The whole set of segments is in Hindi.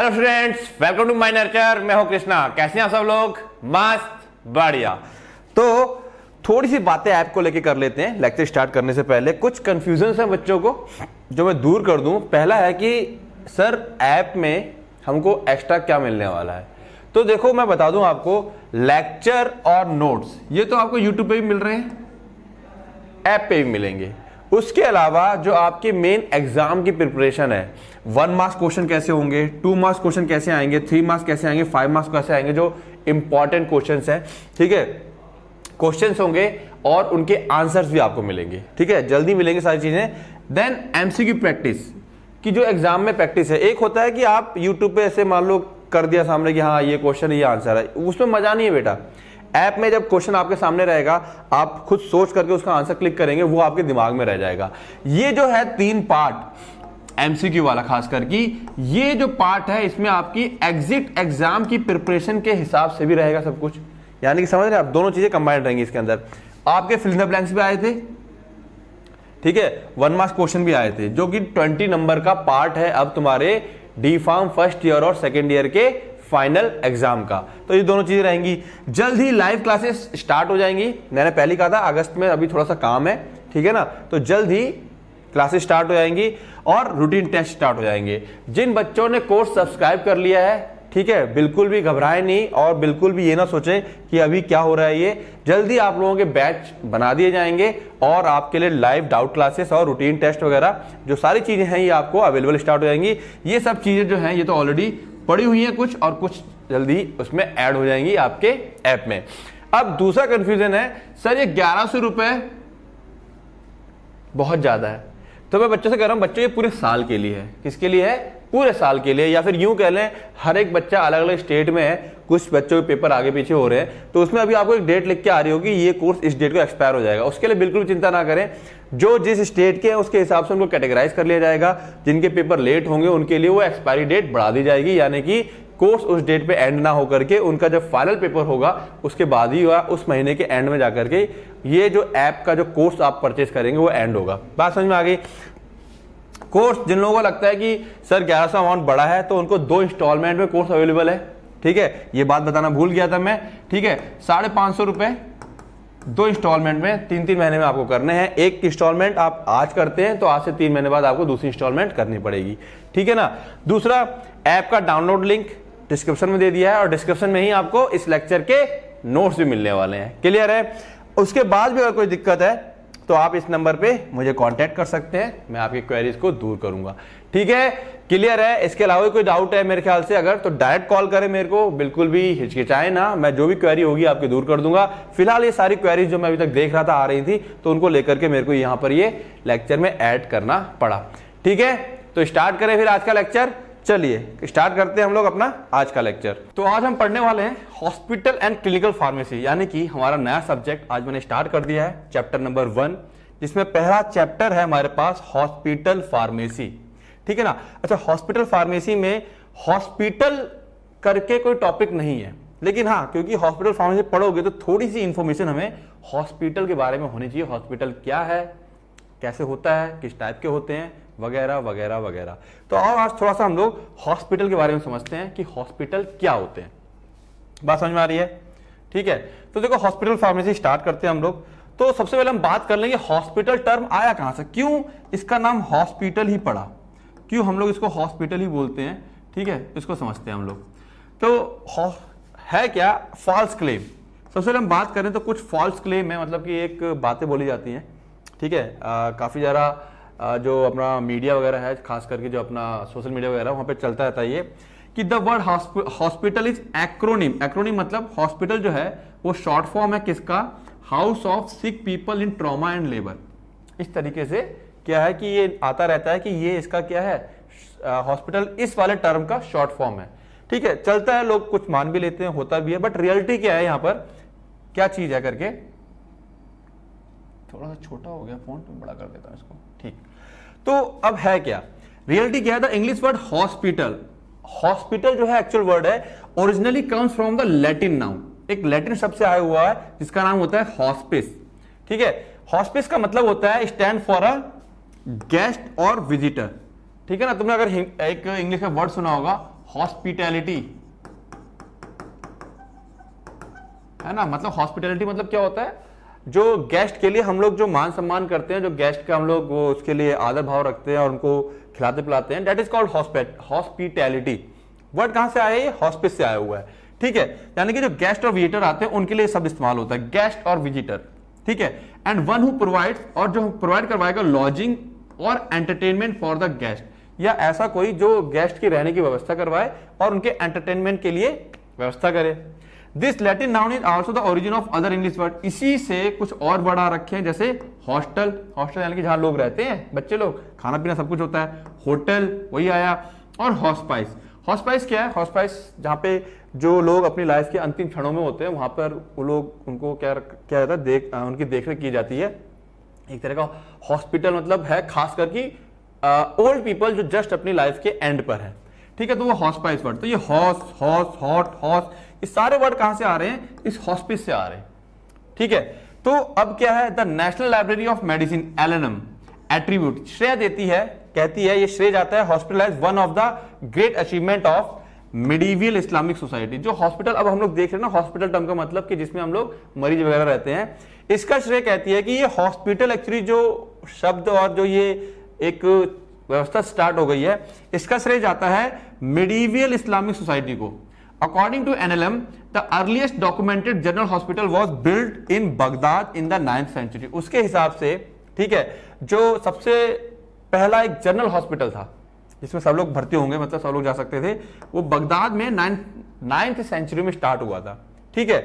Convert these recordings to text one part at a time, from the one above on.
Hello students welcome to my nurture मैं हूं कृष्णा कैसे हैं सब लोग मस्त बढ़िया तो थोड़ी सी बातें ऐप को लेके कर लेते हैं लेक्चर स्टार्ट करने से पहले कुछ कन्फ्यूजन है बच्चों को जो मैं दूर कर दूं पहला है कि सर ऐप में हमको एक्स्ट्रा क्या मिलने वाला है तो देखो मैं बता दूं आपको लेक्चर और नोट्स ये तो आपको यूट्यूब पे भी मिल रहे हैं ऐप पे भी मिलेंगे उसके अलावा जो आपके मेन एग्जाम की प्रिपरेशन है वन मार्क्स क्वेश्चन कैसे होंगे टू मार्क्स क्वेश्चन कैसे आएंगे थ्री मार्क्स कैसे आएंगे फाइव मार्क्स कैसे आएंगे जो इंपॉर्टेंट क्वेश्चन है ठीक है क्वेश्चन होंगे और उनके आंसर्स भी आपको मिलेंगे ठीक है जल्दी मिलेंगे सारी चीज़ें देन एमसीक्यू प्रैक्टिस की जो एग्जाम में प्रैक्टिस है एक होता है कि आप यूट्यूब पे ऐसे मान लो कर दिया सामने कि हाँ ये क्वेश्चन ये आंसर है उसमें मजा नहीं है बेटा ऐप में जब क्वेश्चन आपके सामने रहेगा आप खुद सोच करके उसका आंसर क्लिक करेंगे वो आपके दिमाग में रह जाएगा ये जो है तीन पार्ट एमसीक्यू वाला खास करके ये जो पार्ट है इसमें आपकी एग्जिट एग्जाम की प्रिपरेशन के हिसाब से भी रहेगा सब कुछ यानी कि समझ रहे हैं आप दोनों चीजें कंबाइंड रहेंगी इसके अंदर आपके फिल्म ब्लैंक्स भी आए थे ठीक है वन मार्क्स क्वेश्चन भी आए थे जो कि ट्वेंटी नंबर का पार्ट है अब तुम्हारे डी फार्म फर्स्ट ईयर और सेकेंड ईयर के फाइनल एग्जाम का तो ये दोनों चीजें रहेंगी जल्द ही लाइव क्लासेस स्टार्ट हो जाएंगी मैंने पहले कहा था अगस्त में अभी थोड़ा सा काम है ठीक है ना तो जल्द ही क्लासेस स्टार्ट हो जाएंगी और रूटीन टेस्ट स्टार्ट हो जाएंगे जिन बच्चों ने कोर्स सब्सक्राइब कर लिया है ठीक है बिल्कुल भी घबराएं नहीं और बिल्कुल भी ये ना सोचें कि अभी क्या हो रहा है ये जल्दी आप लोगों के बैच बना दिए जाएंगे और आपके लिए लाइव डाउट क्लासेस और रूटीन टेस्ट वगैरह जो सारी चीज़ें हैं ये आपको अवेलेबल स्टार्ट हो जाएंगी ये सब चीज़ें जो हैं ये तो ऑलरेडी पड़ी हुई हैं कुछ और कुछ जल्दी उसमें ऐड हो जाएंगी आपके ऐप में अब दूसरा कंफ्यूजन है सर ये ग्यारह सौ रुपये बहुत ज़्यादा है तो मैं बच्चों से कह रहा हूँ बच्चों ये पूरे साल के लिए है किसके लिए है पूरे साल के लिए या फिर यूं कह लें हर एक बच्चा अलग अलग स्टेट में है कुछ बच्चों के पेपर आगे पीछे हो रहे हैं तो उसमें अभी आपको एक डेट लिख के आ रही होगी ये कोर्स इस डेट को एक्सपायर हो जाएगा उसके लिए बिल्कुल चिंता ना करें जो जिस स्टेट के हैं उसके हिसाब से उनको कैटेगराइज कर लिया जाएगा जिनके पेपर लेट होंगे उनके लिए वो एक्सपायरी डेट बढ़ा दी जाएगी यानी कि कोर्स उस डेट पे एंड ना होकर के उनका जब फाइनल पेपर होगा उसके बाद ही हुआ उस महीने के एंड में जाकर के ये जो ऐप का जो कोर्स आप परचेज करेंगे वो एंड होगा बात समझ में आ गई कोर्स जिन लोगों को लगता है कि सर ग्यारह सौ अमाउंट बड़ा है तो उनको दो इंस्टॉलमेंट में कोर्स अवेलेबल है ठीक है ये बात बताना भूल गया था मैं ठीक है साढ़े पांच सौ रुपए दो इंस्टॉलमेंट में तीन तीन महीने में आपको करने हैं एक इंस्टॉलमेंट आप आज करते हैं तो आज से तीन महीने बाद आपको दूसरी इंस्टॉलमेंट करनी पड़ेगी ठीक है ना दूसरा ऐप का डाउनलोड लिंक डिस्क्रिप्शन में दे दिया है और डिस्क्रिप्शन में ही आपको इस लेक्चर के नोट्स भी मिलने वाले हैं क्लियर है उसके बाद भी अगर कोई दिक्कत है तो आप इस नंबर पे मुझे कांटेक्ट कर सकते हैं मैं आपकी क्वेरीज को दूर करूंगा ठीक है क्लियर है इसके अलावा कोई डाउट है मेरे ख्याल से अगर तो डायरेक्ट कॉल करें मेरे को बिल्कुल भी हिचकिचाए ना मैं जो भी क्वेरी होगी आपकी दूर कर दूंगा फिलहाल ये सारी क्वेरीज जो मैं अभी तक देख रहा था आ रही थी तो उनको लेकर के मेरे को यहाँ पर ये लेक्चर में एड करना पड़ा ठीक है तो स्टार्ट करें फिर आज का लेक्चर चलिए स्टार्ट करते हैं हम लोग अपना आज का लेक्चर तो आज हम पढ़ने वाले हैं हॉस्पिटल एंड क्लिनिकल फार्मेसी यानी कि हमारा नया सब्जेक्ट आज मैंने स्टार्ट कर दिया है चैप्टर नंबर वन जिसमें पहला चैप्टर है हमारे पास हॉस्पिटल फार्मेसी ठीक है ना अच्छा हॉस्पिटल फार्मेसी में हॉस्पिटल करके कोई टॉपिक नहीं है लेकिन हाँ क्योंकि हॉस्पिटल फार्मेसी पढ़ोगे तो थोड़ी सी इंफॉर्मेशन हमें हॉस्पिटल के बारे में होनी चाहिए हॉस्पिटल क्या है कैसे होता है किस टाइप के होते हैं वगैरह वगैरह वगैरह तो और आज थोड़ा सा हम लोग हॉस्पिटल के बारे में समझते हैं कि हॉस्पिटल क्या होते हैं बात समझ में आ रही है ठीक है तो देखो हॉस्पिटल फार्मेसी स्टार्ट करते हैं हम लोग तो सबसे पहले हम बात कर लेंगे हॉस्पिटल टर्म आया कहां से क्यों इसका नाम हॉस्पिटल ही पड़ा क्यों हम लोग इसको हॉस्पिटल ही बोलते हैं ठीक है इसको समझते हैं हम लोग तो है क्या फॉल्स क्लेम सबसे पहले हम बात करें तो कुछ फॉल्स क्लेम है मतलब कि एक बातें बोली जाती हैं ठीक है आ, काफ़ी ज़्यादा जो अपना मीडिया वगैरह है खास करके जो अपना सोशल मीडिया वगैरह वहां पे चलता रहता है ये कि the word hospital is acronym acronym मतलब हॉस्पिटल जो है वो शॉर्ट फॉर्म है किसका house of sick people in trauma and labour इस तरीके से क्या है कि ये आता रहता है कि ये इसका क्या है हॉस्पिटल इस वाले टर्म का शॉर्ट फॉर्म है ठीक है चलता है लोग कुछ मान भी लेते हैं होता भी है बट रियलिटी क्या है यहाँ पर क्या चीज है करके थोड़ा सा छोटा हो गया फोन तो बड़ा कर देता हूँ इसको ठीक तो अब है क्या रियलिटी क्या है इंग्लिश वर्ड हॉस्पिटल हॉस्पिटल जो है एक्चुअल वर्ड है originally comes from the Latin noun एक लैटिन शब्द से आया हुआ है जिसका नाम होता है हॉस्पिस ठीक है हॉस्पिस का मतलब होता है स्टैंड फॉर अ गेस्ट और विजिटर ठीक है ना तुमने अगर एक इंग्लिश का वर्ड सुना होगा हॉस्पिटैलिटी है ना मतलब हॉस्पिटैलिटी मतलब क्या होता है जो गेस्ट के लिए हम लोग जो मान सम्मान करते हैं जो गेस्ट का हम लोग वो उसके लिए आदर भाव रखते हैं और उनको खिलाते पिलाते हैं that is called hospitality word कहां से आया है हॉस्पिस से आया हुआ है ठीक है यानी कि जो गेस्ट और विजिटर आते हैं उनके लिए सब इस्तेमाल होता है गेस्ट और विजिटर ठीक है एंड वन हु प्रोवाइड और जो प्रोवाइड करवाएगा लॉजिंग और एंटरटेनमेंट फॉर द गेस्ट या ऐसा कोई जो गेस्ट की रहने की व्यवस्था करवाए और उनके एंटरटेनमेंट के लिए व्यवस्था करे this Latin noun is also the origin of other English word इसी से कुछ और वर्ड आ रखे हैं जैसे हॉस्टल हॉस्टल यानी कि जहां लोग रहते हैं बच्चे लोग खाना पीना सब कुछ होता है होटल वही आया और हॉस्पाइस हॉस्पाइस क्या है हॉस्पाइस जहाँ पे जो लोग अपनी लाइफ के अंतिम क्षणों में होते हैं वहां पर वो लोग उनको क्या क्या रहता है देख उनकी देख की जाती है एक तरह का हॉस्पिटल मतलब है खास करके ओल्ड पीपल जो जस्ट अपनी लाइफ के एंड पर है ठीक है तो वो हॉस्पाइस वर्ड तो ये हॉस हॉस हॉट हॉस इस सारे वर्ड कहां से आ रहे हैं इस हॉस्पिस से आ रहे हैं ठीक है तो अब क्या है the national library of medicine LNM attribute श्रेय देती है कहती है ये श्रेय जाता है hospital one of the great achievement of medieval Islamic society जो हॉस्पिटल अब हम लोग देख रहे हैं ना हॉस्पिटल टर्म का मतलब कि जिसमें हम लोग मरीज वगैरह रहते हैं इसका श्रेय कहती है कि ये हॉस्पिटल एक्चुअली जो शब्द और जो ये एक व्यवस्था स्टार्ट हो गई है इसका श्रेय जाता है मिडीवियल इस्लामिक सोसाइटी को According to NLM, the earliest documented general hospital was built in Baghdad in the 9th century. उसके हिसाब से ठीक है जो सबसे पहला एक जनरल हॉस्पिटल था जिसमें सब लोग भर्ती होंगे मतलब सब लोग जा सकते थे वो बगदाद में नाइन्थ सेंचुरी में स्टार्ट हुआ था ठीक है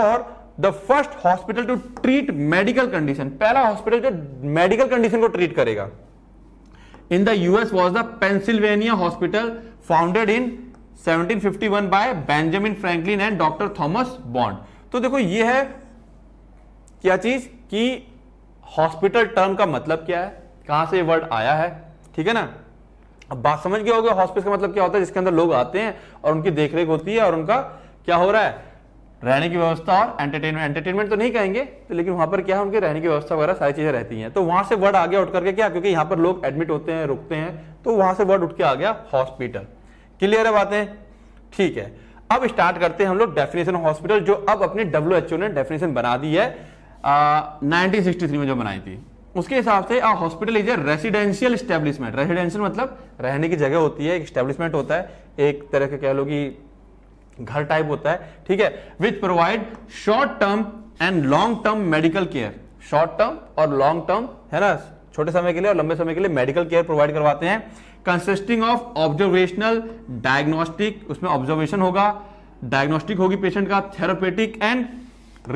और the first hospital to treat medical condition पहला हॉस्पिटल जो मेडिकल कंडीशन को ट्रीट करेगा in the US was the Pennsylvania hospital founded in 1751 by Benjamin Franklin and doctor Thomas Bond तो देखो ये है क्या चीज कि हॉस्पिटल टर्म का मतलब क्या है कहां से वर्ड आया है ठीक है ना अब बात समझ गया होगा हॉस्पिटल का मतलब क्या होता है जिसके अंदर लोग आते हैं और उनकी देखरेख होती है और उनका क्या हो रहा है रहने की व्यवस्था और एंटरटेनमेंट एंटरटेनमेंट तो नहीं कहेंगे तो लेकिन वहां पर क्या है उनके रहने की व्यवस्था वगैरह सारी चीजें रहती हैं तो वहां से वर्ड आ गया उठ करके क्या क्योंकि यहां पर लोग एडमिट होते हैं रुकते हैं तो वहां से वर्ड उठ के आ गया हॉस्पिटल क्लियर है बातें ठीक है अब स्टार्ट करते हैं हम लोग डेफिनेशन हॉस्पिटल जो अब अपने डब्ल्यू ने डेफिनेशन बना दी है नाइनटीन में जो बनाई थी उसके हिसाब से hospital is a residential establishment residential मतलब रहने की जगह होती है एक स्टेब्लिशमेंट होता है एक तरह का कह लो कि घर टाइप होता है ठीक है which provide short term and long term medical care short term और लॉन्ग टर्म है ना छोटे समय के लिए और लंबे समय के लिए मेडिकल केयर प्रोवाइड करवाते हैं कंसिस्टिंग ऑफ ऑब्जर्वेशनल डायग्नोस्टिक उसमें ऑब्जर्वेशन होगा डायग्नोस्टिक होगी पेशेंट का थेरोपेटिक एंड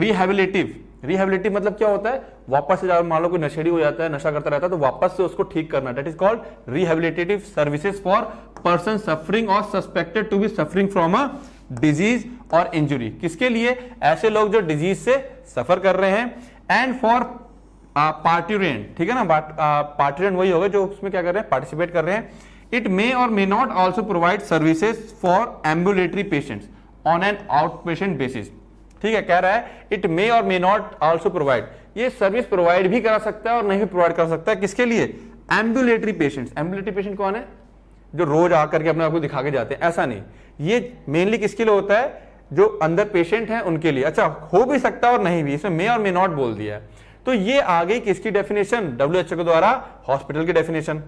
रिहेबिलेटिव रिहेबिलेटिव मतलब क्या होता है वापस से जब मान लो कोई नशेड़ी हो जाता है नशा करता रहता है तो वापस से उसको ठीक करना that is called rehabilitative services for person suffering or suspected to be suffering from a disease or injury किसके लिए ऐसे लोग जो डिजीज से सफर कर रहे हैं एंड फॉर पार्ट्यूरियन ठीक है ना पार्ट्यूरियन वही होगा जो उसमें क्या कर रहे हैं पार्टिसिपेट कर रहे हैं it may or may not also provide services for ambulatory patient on an out patient basis ठीक है कह रहा है it may or may not also provide ये सर्विस प्रोवाइड भी करा सकता है और नहीं भी प्रोवाइड कर सकता है किसके लिए एम्बुलेटरी पेशेंट एम्बुलेटरी पेशेंट कौन है जो रोज आकर के अपने आपको दिखा के जाते हैं ऐसा नहीं ये मेनली किसके लिए होता है जो अंदर पेशेंट है उनके लिए अच्छा हो भी सकता है और नहीं भी इसमें मे और मे नॉट बोल दिया है तो ये आ गई किसकी डेफिनेशन ओ के द्वारा हॉस्पिटल की डेफिनेशन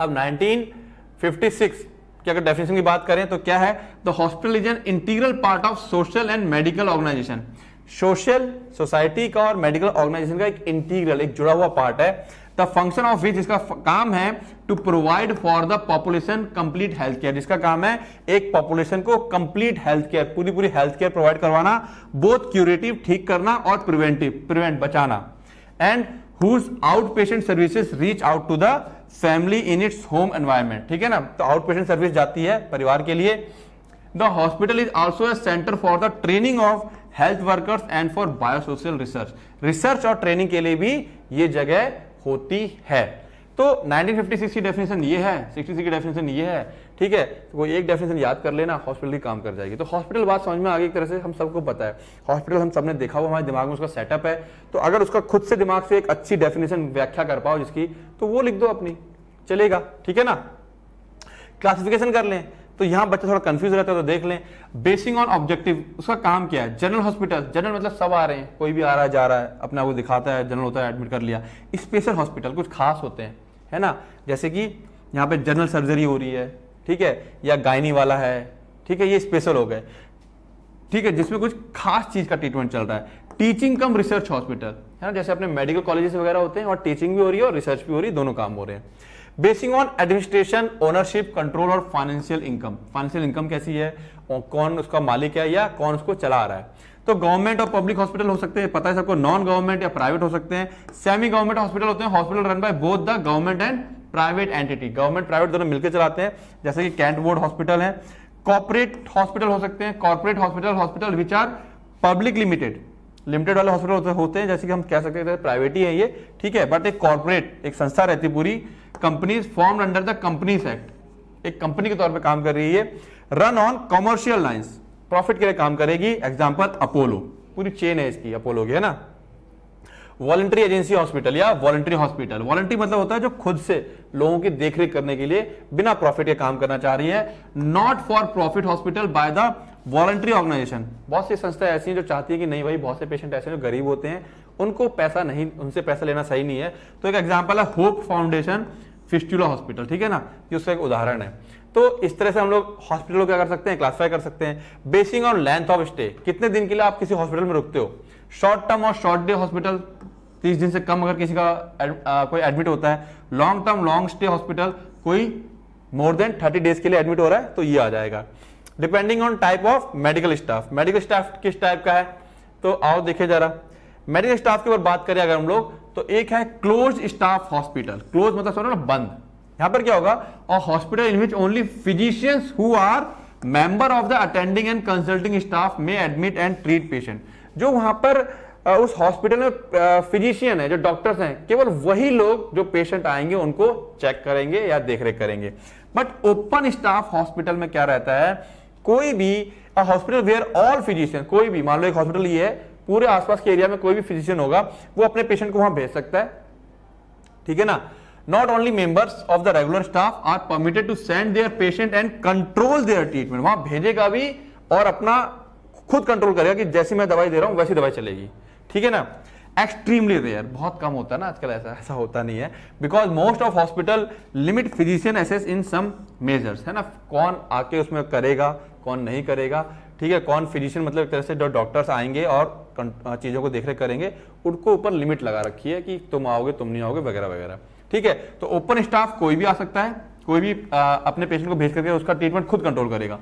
अब 1956 की अगर डेफिनेशन की बात करें तो क्या है the hospital is an integral part of social and medical organisation social society का और मेडिकल ऑर्गेनाइजेशन का एक इंटीग्रल एक जुड़ा हुआ पार्ट है द फंक्शन ऑफ विच इसका काम है to provide for the population complete health care जिसका काम है एक पॉपुलेशन को कंप्लीट हेल्थ केयर पूरी पूरी हेल्थ केयर प्रोवाइड करवाना बोथ क्यूरेटिव ठीक करना और प्रिवेंटिव प्रिवेंट बचाना and whose out patient services reach out to the family in its home environment ठीक है ना तो आउट पेशेंट सर्विस जाती है परिवार के लिए the hospital is also a centre for the training of health workers and for biosocial research research और ट्रेनिंग के लिए भी ये जगह होती है तो 1956 की डेफिनेशन ये है 66 की डेफिनेशन ये है ठीक है तो कोई एक डेफिनेशन याद कर लेना हॉस्पिटल की काम कर जाएगी तो हॉस्पिटल बात समझ में आ गई एक तरह से हम सबको पता है हॉस्पिटल हम सबने देखा हुआ हमारे दिमाग में उसका सेटअप है तो अगर उसका खुद से दिमाग से एक अच्छी डेफिनेशन व्याख्या कर पाओ जिसकी तो वो लिख दो अपनी चलेगा ठीक है ना क्लासिफिकेशन कर लें तो यहाँ बच्चा थोड़ा कंफ्यूज रहता है तो देख लें बेसिंग ऑन ऑब्जेक्टिव उसका काम क्या है जनरल हॉस्पिटल जनरल मतलब सब आ रहे हैं कोई भी आ रहा है जा रहा है अपना वो दिखाता है जनरल होता है एडमिट कर लिया स्पेशल हॉस्पिटल कुछ खास होते हैं है ना जैसे कि यहाँ पे जनरल सर्जरी हो रही है ठीक है या गायनी वाला है ठीक है ये स्पेशल हो गए ठीक है जिसमें कुछ खास चीज का ट्रीटमेंट चल रहा है टीचिंग कम रिसर्च हॉस्पिटल है ना जैसे अपने मेडिकल कॉलेजेस वगैरह होते हैं और टीचिंग भी हो रही है और रिसर्च भी हो रही है दोनों काम हो रहे हैं basing on administration ownership control or financial income financial income कैसी है और कौन उसका मालिक है या कौन उसको चला रहा है तो गवर्नमेंट और पब्लिक हॉस्पिटल हो सकते हैं पता है सबको नॉन गवर्नमेंट या प्राइवेट हो सकते हैं सेमी गवर्नमेंट हॉस्पिटल होते हैं hospital run by both the government and private entity government private दोनों मिलकर चलाते हैं जैसे कि कैंट वोर्ड हॉस्पिटल है कॉर्पोरेट हॉस्पिटल हो सकते हैं corporate hospital hospital which are public limited limited वाले हॉस्पिटल होते हैं जैसे कि हम कह सकते हैं प्राइवेट ही है ये ठीक है बट एक कॉर्पोरेट एक संस्था रहती है पूरी companies form under the companies act एक कंपनी के तौर पे काम कर रही है run on commercial lines profit के लिए काम करेगी एग्जाम्पल अपोलो पूरी चेन है इसकी अपोलो की है ना वॉलंटरी एजेंसी हॉस्पिटल या वॉलंटरी हॉस्पिटल वॉलंटरी मतलब होता है जो खुद से लोगों की देखरेख करने के लिए बिना प्रॉफिट के काम करना चाह रही है not for profit hospital by the voluntary organisation बहुत सी संस्थाएं ऐसी हैं जो चाहती है कि नहीं भाई बहुत से पेशेंट ऐसे जो गरीब होते हैं उनको पैसा नहीं उनसे पैसा लेना सही नहीं है तो एक एग्जाम्पल है होप फाउंडेशन फिस्टूला हॉस्पिटल ठीक है ना ये उसका एक उदाहरण है तो इस तरह से हम लोग हॉस्पिटल को क्या कर सकते हैं क्लासीफाई कर सकते हैं basing on length of stay कितने दिन के लिए आप किसी हॉस्पिटल में रुकते हो शॉर्ट टर्म और शॉर्ट डे हॉस्पिटल तीस दिन से कम अगर किसी का एड, आ, कोई एडमिट होता है long term long stay hospital कोई मोर देन थर्टी डेज के लिए एडमिट हो रहा है तो ये आ जाएगा depending on type of medical staff medical staff किस टाइप का है तो आओ देखे जरा मेडिकल स्टाफ के ऊपर बात करें अगर हम लोग तो एक है क्लोज स्टाफ हॉस्पिटल क्लोज मतलब सुनो ना मतलब बंद यहां पर क्या होगा और hospital in which only physicians who are member of the attending and consulting staff may admit and treat patient जो वहां पर उस हॉस्पिटल में फिजिशियन है जो डॉक्टर्स हैं केवल वही लोग जो पेशेंट आएंगे उनको चेक करेंगे या देखरेख करेंगे बट ओपन स्टाफ हॉस्पिटल में क्या रहता है कोई भी हॉस्पिटल वेयर ऑल फिजिशियन कोई भी मान लो एक हॉस्पिटल ये है पूरे आसपास के एरिया में कोई भी फिजिशियन होगा वो अपने पेशेंट को वहां भेज सकता है ठीक है ना not only members of the regular staff are permitted to send their patient and control their treatment वहां भेजेगा भी और अपना खुद कंट्रोल करेगा कि जैसी मैं दवाई दे रहा हूं वैसी दवाई चलेगी ठीक है ना एक्सट्रीमली रेयर बहुत कम होता है ना आजकल ऐसा ऐसा होता नहीं है because most of hospital limit physician access in some measures है ना कौन आके उसमें करेगा कौन नहीं करेगा ठीक है कौन फिजिशियन मतलब एक तरह से जो डॉक्टर्स आएंगे और चीज़ों को देख करेंगे उनको ऊपर लिमिट लगा रखी है कि तुम आओगे तुम नहीं आओगे वगैरह वगैरह ठीक है तो ओपन स्टाफ कोई भी आ सकता है कोई भी आ, अपने पेशेंट को भेज करके उसका ट्रीटमेंट खुद कंट्रोल करेगा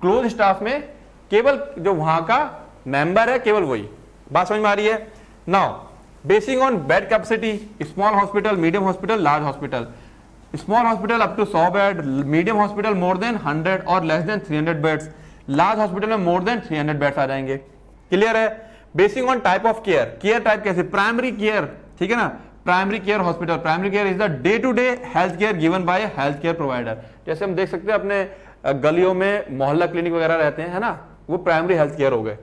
क्लोज स्टाफ में केवल जो वहां का मेंबर है केवल वही बात समझ में आ रही है now basing on bed capacity small hospital medium hospital large hospital small hospital up to सौ bed medium hospital more than hundred और less than three hundred beds large hospital में more than three hundred beds आ जाएंगे क्लियर है basing on type of care care type कैसे प्राइमरी केयर ठीक है ना primary care hospital primary care is the day to day health care given by health care provider जैसे हम देख सकते हैं अपने गलियों में मोहल्ला क्लिनिक वगैरह रहते हैं है ना वो प्राइमरी हेल्थ केयर हो गए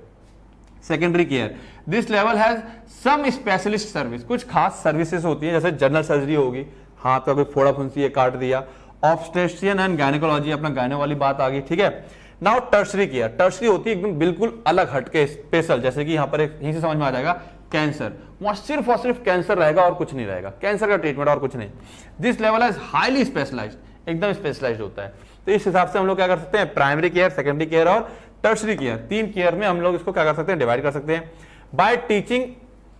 secondary care this level has some specialist service कुछ खास सर्विसेज होती है जैसे जनरल सर्जरी होगी हाथ का कोई फोड़ा फुंसी काट दिया ऑब्स्टेशियन एंड गायनेकोलॉजी अपना गायने वाली बात आ गई ठीक है नाउ टर्सरी केयर टर्सरी होती है एकदम बिल्कुल अलग हटके स्पेशल जैसे कि यहां पर एक यहीं से समझ में आ जाएगा कैंसर वहां सिर्फ और सिर्फ कैंसर रहेगा और कुछ नहीं रहेगा कैंसर का ट्रीटमेंट और कुछ नहीं this level is highly specialised एकदम स्पेशलाइज होता है तो इस हिसाब से हम लोग क्या कर सकते हैं प्राइमरी केयर सेकेंडरी केयर और टर्सरी केयर तीन केयर में हम लोग इसको क्या कर सकते हैं डिवाइड कर सकते हैं बाय टीचिंग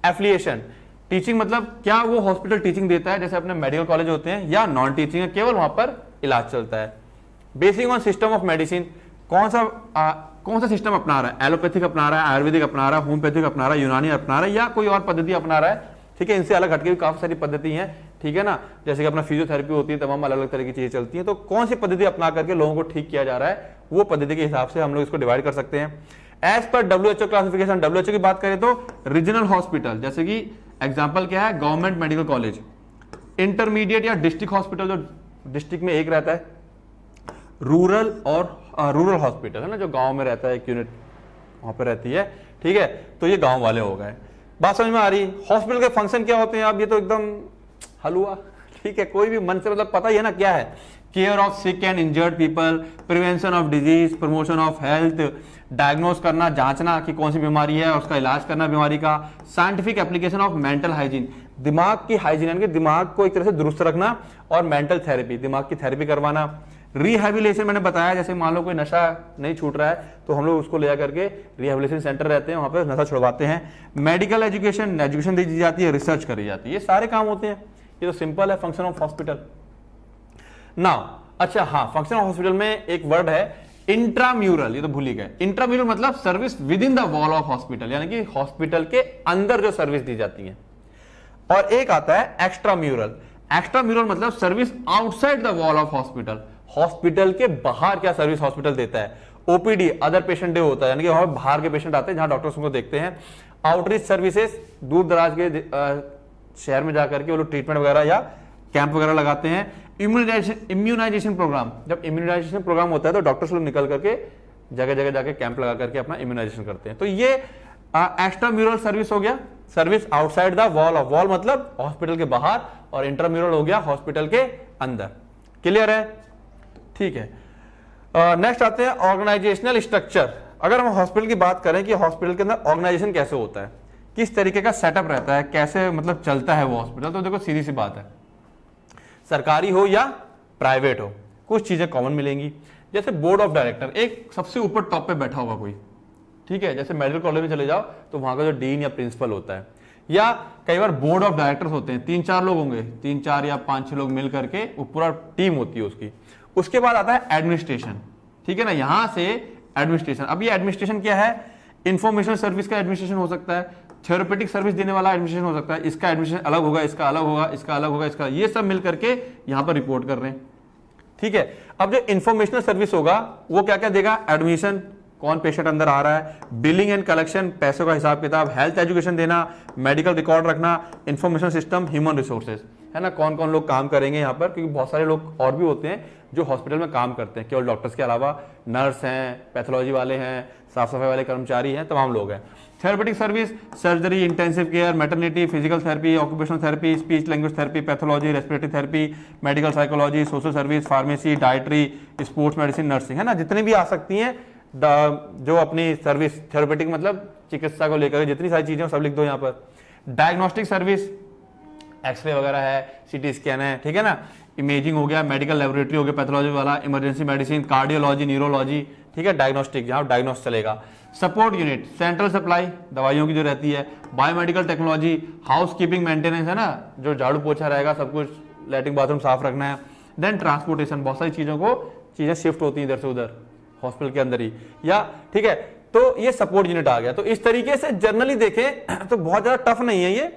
एफिलिएशन टीचिंग मतलब क्या वो हॉस्पिटल टीचिंग देता है जैसे अपने मेडिकल कॉलेज होते हैं या नॉन टीचिंग है केवल वहां पर इलाज चलता है basing on system of medicine कौन सा आ, कौन सा सिस्टम अपना रहा है एलोपैथिक अपना रहा है आयुर्वेदिक अपना रहा है होम्योपैथिक अपना रहा है यूनानी अपना रहा है या कोई और पद्धति अपना रहा है ठीक है इनसे अलग हटके भी काफी सारी पद्धति है ठीक है ना जैसे कि अपना फिजियोथेरेपी होती है तमाम अलग अलग तरह की चीजें चलती हैं तो कौन सी पद्धति अपना करके लोगों को ठीक किया जा रहा है वो पद्धति के हिसाब से हम लोग इसको डिवाइड कर सकते हैं as per WHO classification WHO की बात करें तो रीजनल हॉस्पिटल जैसे कि एग्जाम्पल क्या है गवर्नमेंट मेडिकल कॉलेज इंटरमीडिएट या डिस्ट्रिक्ट हॉस्पिटल जो डिस्ट्रिक्ट में एक रहता है रूरल और रूरल हॉस्पिटल है ना जो गांव में रहता है एक यूनिट वहां पर रहती है ठीक है तो ये गांव वाले हो गए बात समझ में आ रही हॉस्पिटल के फंक्शन क्या होते हैं आप ये तो एकदम हलुआ ठीक है कोई भी मन से मतलब पता ही है ना क्या है care of sick and injured people prevention of disease promotion of health diagnose करना जांचना कि कौन सी बीमारी है उसका इलाज करना बीमारी का scientific application of mental hygiene दिमाग की हाइजीन यानी कि दिमाग को एक तरह से दुरुस्त रखना और मेंटल थेरेपी दिमाग की थेरेपी करवाना रिहेबिलेशन मैंने बताया जैसे मान लो कोई नशा नहीं छूट रहा है तो हम लोग उसको ले जाकर के रिहेबिलेशन सेंटर रहते हैं वहां पर नशा छुड़वाते हैं मेडिकल एजुकेशन एजुकेशन दी जाती है रिसर्च करी जाती है ये सारे काम होते हैं ये तो सिंपल है फंक्शन ऑफ हॉस्पिटल नाउ अच्छा हाँ फंक्शन ऑफ हॉस्पिटल में एक वर्ड है इंट्राम्यूरल ये तो भूल ही गए इंट्राम्यूरल मतलब service within the wall of hospital यानी कि हॉस्पिटल के अंदर जो सर्विस दी जाती है और एक आता है एक्स्ट्रा म्यूरल एक्स्ट्रा म्यूरल मतलब service outside the wall of hospital hospital के बाहर क्या सर्विस हॉस्पिटल देता है ओपीडी अदर पेशेंट डे होता है यानी कि बाहर के पेशेंट आते हैं जहां डॉक्टर्स उनको देखते हैं आउटरीच सर्विसेज दूर दराज के शहर में जाकर के वो लोग ट्रीटमेंट वगैरह या कैंप वगैरह लगाते हैं इम्यूनाइजेशन इम्यूनाइजेशन प्रोग्राम जब इम्यूनाइजेशन प्रोग्राम होता है तो डॉक्टर्स लोग निकल करके जगह जगह जाके कैंप लगा करके अपना इम्यूनाइजेशन करते हैं तो ये एक्स्ट्राम्यूरल सर्विस हो गया service outside the wall of wall मतलब हॉस्पिटल के बाहर और इंटरम्यूरल हो गया हॉस्पिटल के अंदर क्लियर है ठीक है नेक्स्ट uh, आते हैं ऑर्गेनाइजेशनल स्ट्रक्चर अगर हम हॉस्पिटल की बात करें कि हॉस्पिटल के अंदर ऑर्गेनाइजेशन कैसे होता है किस तरीके का सेटअप रहता है कैसे मतलब चलता है वो हॉस्पिटल तो देखो सीधी सी बात है सरकारी हो या प्राइवेट हो कुछ चीज़ें कॉमन मिलेंगी जैसे बोर्ड ऑफ डायरेक्टर एक सबसे ऊपर टॉप पे बैठा होगा कोई ठीक है जैसे मेडिकल कॉलेज में चले जाओ तो वहां का जो डीन या प्रिंसिपल होता है या कई बार बोर्ड ऑफ डायरेक्टर्स होते हैं तीन चार लोग होंगे तीन चार या पांच छह लोग मिल करके वो पूरा टीम होती है उसकी उसके बाद आता है एडमिनिस्ट्रेशन ठीक है ना यहाँ से एडमिनिस्ट्रेशन अब ये एडमिनिस्ट्रेशन क्या है इंफॉर्मेशन सर्विस का एडमिनिस्ट्रेशन हो सकता है थेरोपेटिक सर्विस देने वाला एडमिशन हो सकता है इसका एडमिशन अलग होगा इसका अलग होगा इसका अलग होगा इसका ये सब मिल करके यहां पर रिपोर्ट कर रहे हैं ठीक है अब जो इंफॉर्मेशनल सर्विस होगा वो क्या क्या देगा एडमिशन कौन पेशेंट अंदर आ रहा है बिलिंग एंड कलेक्शन पैसों का हिसाब किताब हेल्थ एजुकेशन देना मेडिकल रिकॉर्ड रखना इंफॉर्मेशन सिस्टम ह्यूमन रिसोर्सेज है ना कौन कौन लोग काम करेंगे यहाँ पर क्योंकि बहुत सारे लोग और भी होते हैं जो हॉस्पिटल में काम करते हैं केवल डॉक्टर्स के अलावा नर्स हैं पैथोलॉजी वाले हैं साफ सफाई वाले कर्मचारी हैं तमाम लोग हैं therapeutic service surgery intensive care maternity physical therapy occupational therapy speech language therapy pathology respiratory therapy medical psychology social service pharmacy dietary sports medicine nursing है ना जितनी भी आ सकती हैं जो अपनी सर्विस थेरोपेटिक मतलब चिकित्सा को लेकर जितनी सारी चीज़ें सब लिख दो यहाँ पर डायग्नोस्टिक सर्विस एक्सरे वगैरह है सीटी स्कैन है ठीक है ना इमेजिंग हो गया मेडिकल लेबोरेटरी हो गया पैथोलॉजी वाला इमरजेंसी मेडिसिन कार्डियोलॉजी न्यूरोलॉजी ठीक है डायग्नोस्टिक जहाँ डायग्नोस चलेगा सपोर्ट यूनिट सेंट्रल सप्लाई दवाइयों की जो रहती है biomedical technology house keeping maintenance है ना जो झाड़ू पोछा रहेगा सब कुछ लेटरिन बाथरूम साफ रखना है देन ट्रांसपोर्टेशन बहुत सारी चीज़ों को चीज़ें शिफ्ट होती हैं इधर से उधर हॉस्पिटल के अंदर ही या ठीक है तो ये सपोर्ट यूनिट आ गया तो इस तरीके से जनरली देखें तो बहुत ज़्यादा टफ नहीं है ये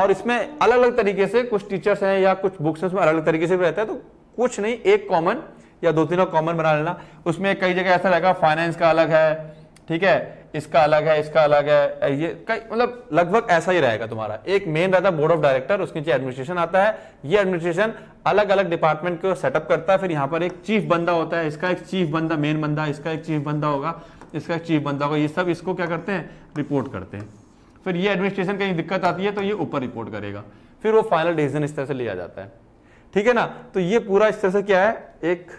और इसमें अलग अलग तरीके से कुछ टीचर्स हैं या कुछ बुक्स हैं उसमें अलग अलग तरीके से भी रहता है तो कुछ नहीं एक कॉमन या दो तीनों कॉमन बना लेना उसमें कई जगह ऐसा रहेगा फाइनेंस का अलग है ठीक है इसका अलग है इसका अलग है ये कई मतलब लगभग ऐसा ही रहेगा तुम्हारा एक मेन रहता है बोर्ड ऑफ डायरेक्टर उसके नीचे एडमिनिस्ट्रेशन आता है ये एडमिनिस्ट्रेशन अलग अलग डिपार्टमेंट को सेटअप करता है फिर यहाँ पर एक चीफ बंदा होता है इसका एक चीफ बंदा मेन बंदा इसका एक चीफ बंदा होगा इसका एक चीफ बंदा होगा ये सब इसको क्या करते हैं रिपोर्ट करते हैं फिर ये एडमिनिस्ट्रेशन कहीं दिक्कत आती है तो ये ऊपर रिपोर्ट करेगा फिर वो फाइनल डिसीजन इस तरह से लिया जाता है ठीक है ना तो ये पूरा इस तरह से क्या है एक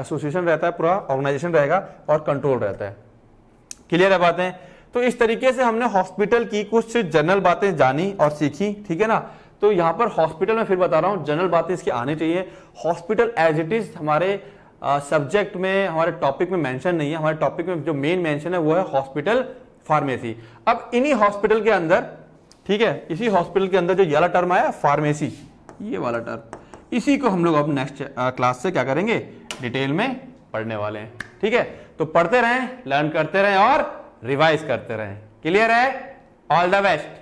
एसोसिएशन रहता है पूरा ऑर्गेनाइजेशन रहेगा और कंट्रोल रहता है क्लियर है बातें तो इस तरीके से हमने हॉस्पिटल की कुछ जनरल बातें जानी और सीखी ठीक है ना तो यहां पर हॉस्पिटल में फिर बता रहा हूं जनरल बातें इसकी आनी चाहिए हॉस्पिटल एज इट इज हमारे सब्जेक्ट में हमारे टॉपिक में मेंशन नहीं है हमारे टॉपिक में जो मेन मेंशन है वो है हॉस्पिटल फार्मेसी अब इन्हीं हॉस्पिटल के अंदर ठीक है इसी हॉस्पिटल के अंदर जो यला टर्म आया फार्मेसी ये वाला टर्म इसी को हम लोग अब नेक्स्ट क्लास से क्या करेंगे डिटेल में पढ़ने वाले हैं ठीक है तो पढ़ते रहें लर्न करते रहें और रिवाइज करते रहें क्लियर है ऑल द बेस्ट